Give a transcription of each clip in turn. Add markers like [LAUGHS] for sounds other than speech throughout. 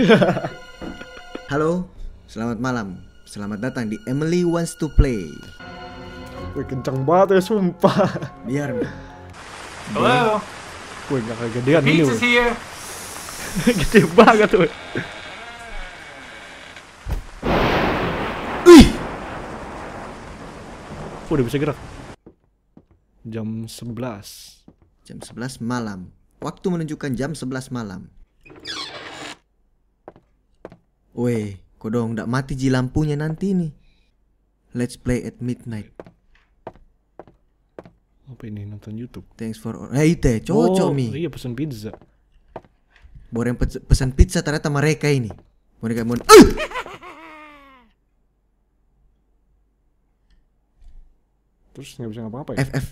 [LAUGHS] Halo, selamat malam. Selamat datang di Emily Wants to Play. Wih kenceng banget ya sumpah. Biar. Halo. Wih gak kegedean ini. Pizza's ya. [LAUGHS] here. Gede banget tuh. Wih! Udah bisa gerak. Jam 11. Jam 11 malam. Waktu menunjukkan jam 11 malam. Weh, dong gak mati ji lampunya nanti nih. Let's play at midnight. Apa ini nonton YouTube? Thanks for all. Hey, teh, cocok oh, mi. Iya pesan pizza. Boleh yang pesan pizza ternyata mereka ini. Mereka mau. Uh! Terus nggak bisa ngapa-ngapa ya? FF.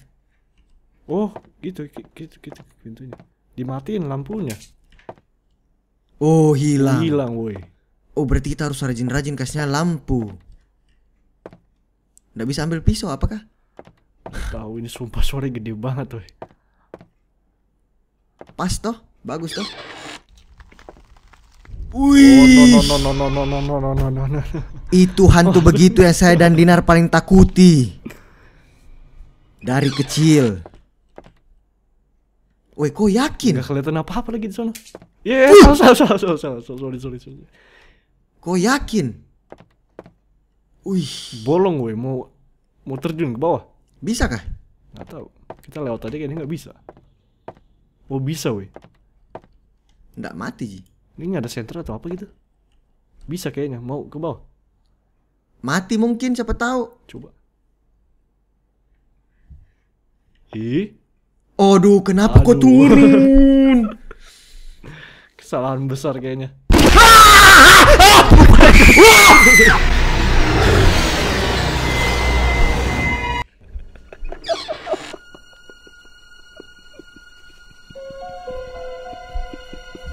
Oh, gitu, gitu, gitu pintunya. Dimatiin lampunya. Oh, hilang. Hilang, woi. Oh berarti kita harus rajin-rajin kasihnya lampu. Gak bisa ambil pisau apakah? Tahu ini sumpah sore gede banget tuh. Pas toh, bagus toh. Oh, Wih. Oh, no, no, no, no, no, no, no, no, no, Itu hantu [LAUGHS] begitu yang saya dan Dinar paling takuti. Dari kecil. Woi, kok yakin? Gak kelihatan apa-apa lagi di sana. yeah, iya, uh! sorry, sorry, sorry, sorry, sorry, sorry. Kau yakin? Wih. Bolong gue mau mau terjun ke bawah. Bisa kah? Gak tahu. Kita lewat tadi kayaknya nggak bisa. Oh bisa weh. Nggak mati Ji. Ini nggak ada senter atau apa gitu? Bisa kayaknya. Mau ke bawah. Mati mungkin siapa tahu. Coba. Ih. Aduh, kenapa Aduh. kok turun? [LAUGHS] Kesalahan besar kayaknya.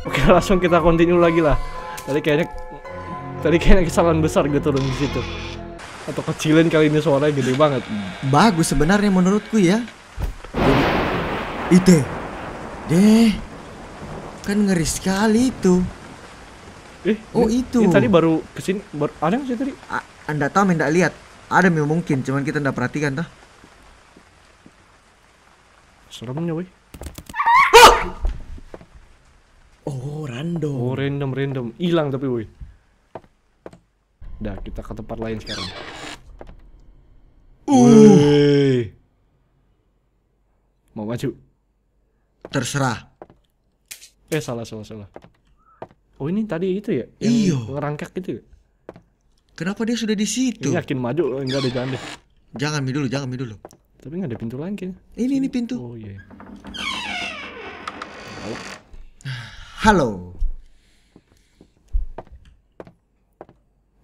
Oke langsung kita continue lagi lah. Tadi kayaknya tadi kayaknya kesalahan besar gitu turun di situ. Atau kecilin kali ini suaranya gede banget. Bagus sebenarnya menurutku ya. Jadi deh kan ngeri sekali itu. Eh, oh itu. Ini tadi baru kesini, baru ada nggak sih tadi? A anda tahu, Anda lihat. Ada mungkin, cuman kita tidak perhatikan tah. Seremnya, woi. Ah! Oh, random. Oh, random, random. Hilang tapi, woi. Dah, kita ke tempat lain sekarang. Uh. Mau maju? Terserah. Eh, salah, salah, salah. Oh ini tadi itu ya? Iya. Ngerangkak gitu. Kenapa dia sudah di situ? Ini yakin maju loh, enggak ada jalan deh. Jangan mi dulu, jangan mi dulu. Tapi nggak ada pintu lagi. Ini ini pintu. Oh iya. Yeah. Halo.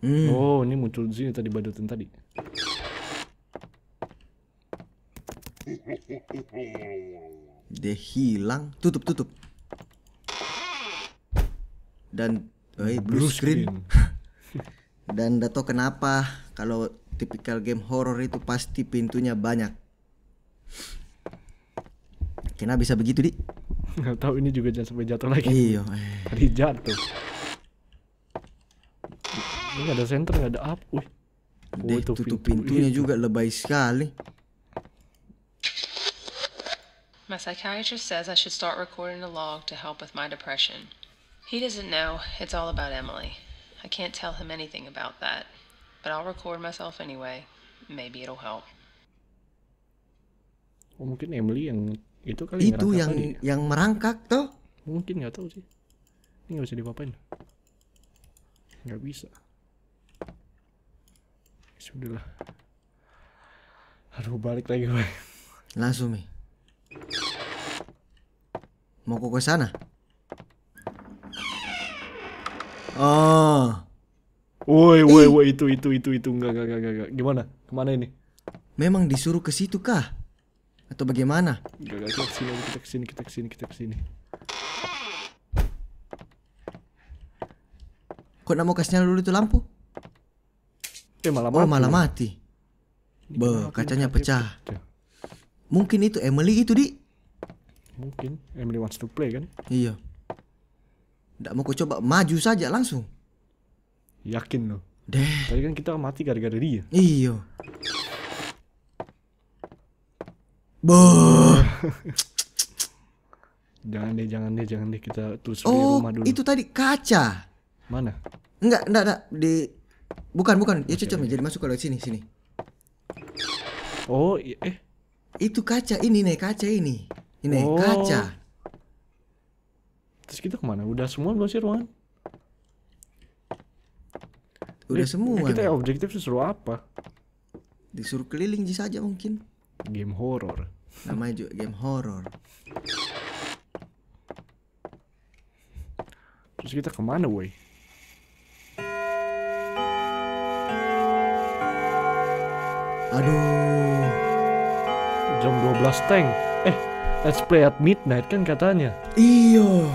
Hmm. Oh, ini muncul di sini tadi badutan tadi. Dia hilang. Tutup, tutup dan eh, blue, blue screen, screen. [LAUGHS] dan dato kenapa kalau tipikal game horror itu pasti pintunya banyak kenapa bisa begitu di nggak tahu ini juga jangan sampai jatuh lagi iyo eh. tadi jatuh ini ada center nggak ada up wih Deh, oh, tutup pintu pintunya itu. juga lebay sekali My psychiatrist says I should start recording a log to help with my depression. He doesn't know. It's all about Emily. I can't tell him anything about that, but I'll record myself anyway. Maybe it'll help. Oh, mungkin Emily yang itu kali itu yang kali. yang merangkak toh mungkin nggak tahu sih ini nggak bisa diapain nggak bisa ya sudahlah aduh balik lagi gue langsung nih mau ke sana Oh. Woi, woi, woi itu itu itu itu enggak enggak enggak enggak. Gimana? Kemana ini? Memang disuruh ke situ kah? Atau bagaimana? Enggak enggak kita kesini kita kesini kita kesini kita kesini. Kok nak mau kasih dulu itu lampu? Eh malah oh, mati. Oh malah mati. Ini Be, kacanya pecah. Mungkin itu Emily itu di. Mungkin Emily wants to play kan? Iya. Tidak mau kau coba maju saja langsung. Yakin loh. Deh. Tadi kan kita mati gara-gara dia. iyo Boh. [LAUGHS] jangan deh, jangan deh, jangan deh kita terus oh, rumah dulu. Oh, itu tadi kaca. Mana? Enggak, enggak, enggak di bukan, bukan. Ya cocok okay. jadi masuk ke sini, sini. Oh, eh. Itu kaca ini nih, kaca ini. Ini oh. kaca. Terus kita kemana? Udah semua belum sih ruangan? Udah semua. Eh, semua. Kita ya objektif disuruh apa? Disuruh keliling jis aja mungkin. Game horror. Namanya juga game horror. Terus kita kemana, woi? Aduh. Jam 12 tank. Eh, let's play at midnight kan katanya. Iya.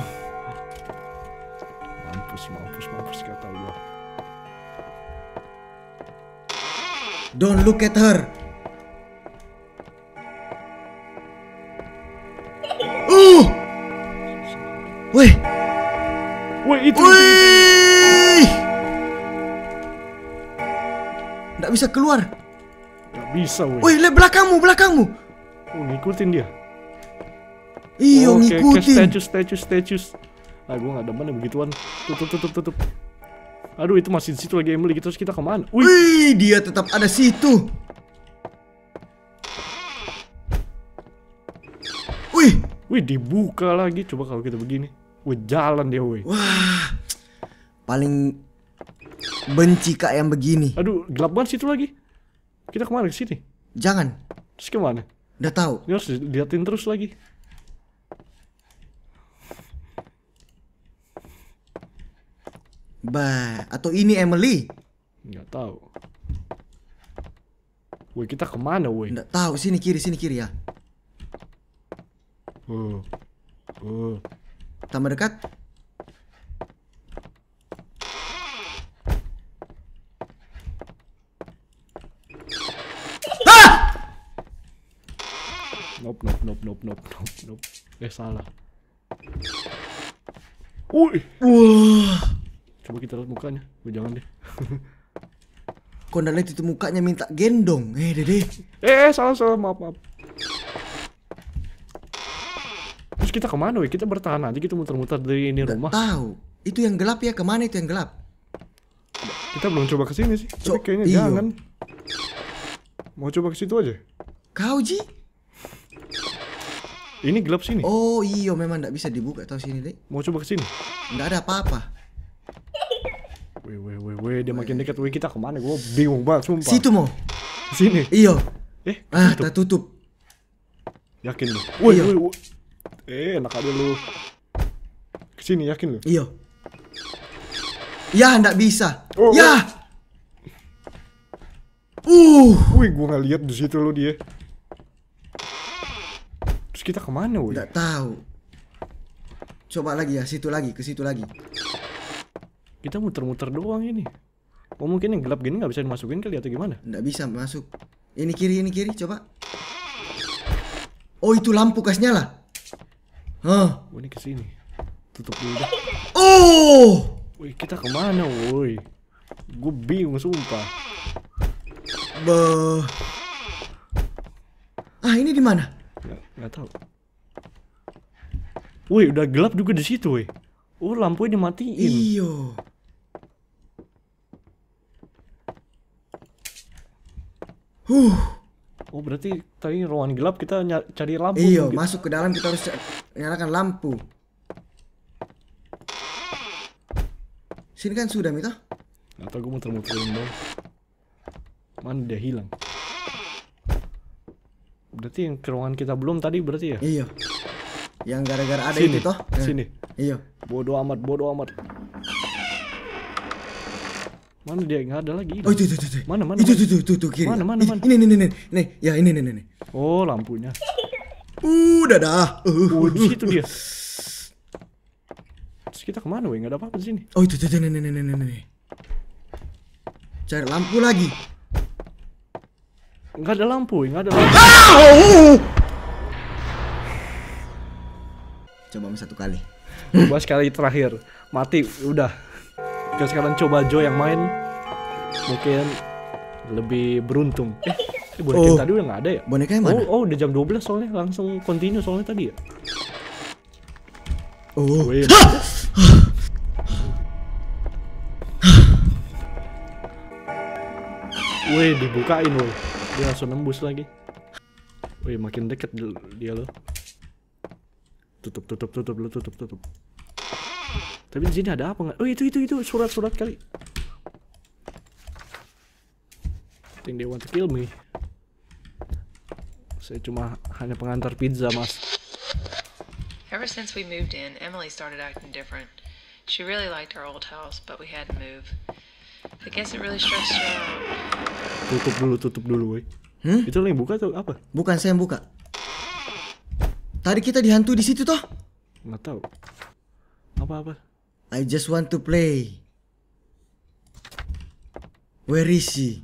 Don't look at her. Uh. Oh! Wih. Wih itu. Wih. Nggak bisa keluar. Nggak bisa, wih. Wih, lihat belakangmu, belakangmu. Oh, ngikutin dia. Iya, oh, ngikutin. Oke. statues, statues, statues. Ah, gue nggak demen ya begituan. Tutup, tutup, tutup. Aduh itu masih di situ lagi Emily terus kita kemana? Wih, Wih dia tetap ada situ. Wih, wih dibuka lagi. Coba kalau kita begini, wih jalan dia wih. Wah, paling benci kak yang begini. Aduh gelap banget situ lagi. Kita kemana ke sini? Jangan. Terus kemana? Udah tahu. Ini harus diliatin terus lagi. Bah, atau ini Emily? Nggak tahu. Woi, kita kemana, woi? Nggak tahu. Sini kiri, sini kiri ya. Oh. Oh. Tambah dekat. Ah! Nope, nope, nope, nope, nope, nope, nope. Eh, salah. Wah. Coba kita lihat mukanya. Gue jangan deh. [LAUGHS] Kondanet itu mukanya minta gendong. Eh, Dede. Eh, eh, salah salah, maaf maaf. Terus kita kemana? weh Kita bertahan aja, kita muter-muter dari ini Gak rumah. Tahu. Itu yang gelap ya? Kemana itu yang gelap? Kita belum coba ke sini sih. Cok, Tapi kayaknya iyo. jangan. Mau coba ke situ aja. Kau Ji? Ini gelap sini. Oh iyo memang tidak bisa dibuka tahu sini deh. Mau coba ke sini? Nggak ada apa-apa. Wih, wih, wih, wih, dia makin dekat. Wih, kita kemana? Gue bingung banget, sumpah. Situ mau? Sini. Iyo. Eh, ah, tutup. tak tutup. Yakin lu? Wih, wih, wih. Eh, enak aja lu. Kesini, yakin lu? Iya. Ya, ndak bisa. Oh, oh. ya. Oh. Uh. Wih, gue nggak lihat di situ lu dia. Terus kita kemana, wih? Nggak tahu. Coba lagi ya, situ lagi, ke situ lagi. Kita muter-muter doang ini. Oh mungkin yang gelap gini nggak bisa dimasukin kali atau gimana? Nggak bisa masuk. Ini kiri, ini kiri, coba. Oh itu lampu kasih nyala. Hah? Oh, ini kesini. Tutup dulu. Dah. Oh. Woi kita kemana, woi? Gue bingung sumpah. Be. Ah ini di mana? Nggak, nggak tahu. Woi udah gelap juga di situ, woi. Oh ini matiin. Iyo. Huh. Oh berarti tadi ruangan gelap kita cari lampu. Iya, gitu. masuk ke dalam kita harus nyalakan lampu. Sini kan sudah, Mito? Atau gue muter-muterin dong. Mana dia hilang? Berarti yang ruangan kita belum tadi berarti ya? Iya. Yang gara-gara ada sini. itu toh? Sini. Iya. Bodoh amat, bodoh amat. Mana dia? Enggak ada lagi. Oh, itu itu itu. Mana mana? Itu itu itu itu kiri. Mana mana mana? Ini ini ini ini. ya ini ini ini. Oh, lampunya. Uh, dadah. Uh, oh, di situ dia. Terus kita kemana, mana, Enggak ada apa-apa di sini. Oh, itu, itu, itu, ini ini ini Cari lampu lagi. Enggak ada lampu, enggak ada lampu. Ah! Oh, uh. Coba satu kali. Coba sekali terakhir. Mati, udah. Kita sekarang coba Joe yang main. Mungkin lebih beruntung. Eh, eh boneka oh. tadi udah nggak ada ya? Boneka yang mana? Oh, oh, udah jam 12 soalnya. Langsung continue soalnya tadi ya. Oh. Wih, Wih, dibukain loh. Dia langsung nembus lagi. Wih, makin deket dia loh. Tutup, tutup, tutup, tutup, tutup, tutup. Tapi di sini ada apa nggak? Oh itu itu itu surat-surat kali. I think they want to kill me. Saya cuma hanya pengantar pizza, Mas. Ever since we moved in, Emily started acting different. She really liked our old house, but we had to move. I guess it really stressed her out. Tutup dulu, tutup dulu, woi. Hmm? Itu yang buka atau apa? Bukan saya yang buka. Tadi kita dihantu di situ toh? Nggak tahu. Apa-apa. I just want to play. Where is she?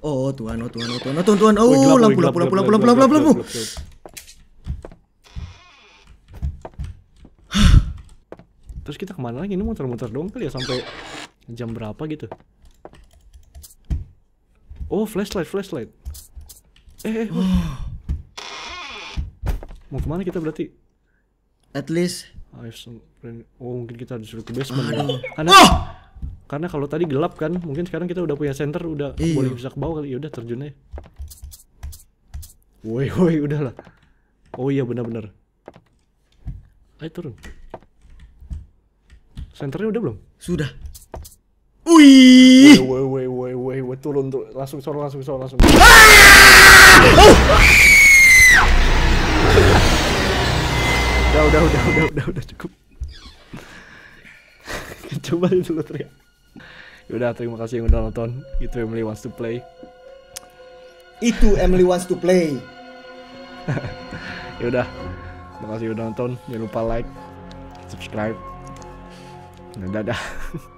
Oh, oh Tuhan, oh tuan, oh Tuhan, oh Tuhan, Tuhan. Oh, lampu, lampu, lampu, lampu, lampu, lampu, lampu, lampu. Terus kita kemana lagi? Ini muter-muter doang kali ya sampai jam berapa gitu? Oh, flashlight, flashlight. Eh, eh. eh. Oh. Mau kemana kita berarti? At least Ayo Oh mungkin kita disuruh ke basement ya. Karena oh! karena kalau tadi gelap kan, mungkin sekarang kita udah punya center, udah Iyi. boleh bisa ke bawah kali. Ya udah terjun aja. Ya. Woi [LAUGHS] woi udahlah. Oh iya benar-benar. Ayo turun. Senternya udah belum? Sudah. Woi Woi woi woi woi woi turun tuh langsung sorong langsung sorong langsung. Ah! Oh! udah udah udah udah udah udah cukup [LAUGHS] coba itu lo teriak ya udah terima kasih yang udah nonton itu Emily wants to play itu Emily wants to play [LAUGHS] ya udah makasih udah nonton jangan lupa like subscribe dan nah, dadah [LAUGHS]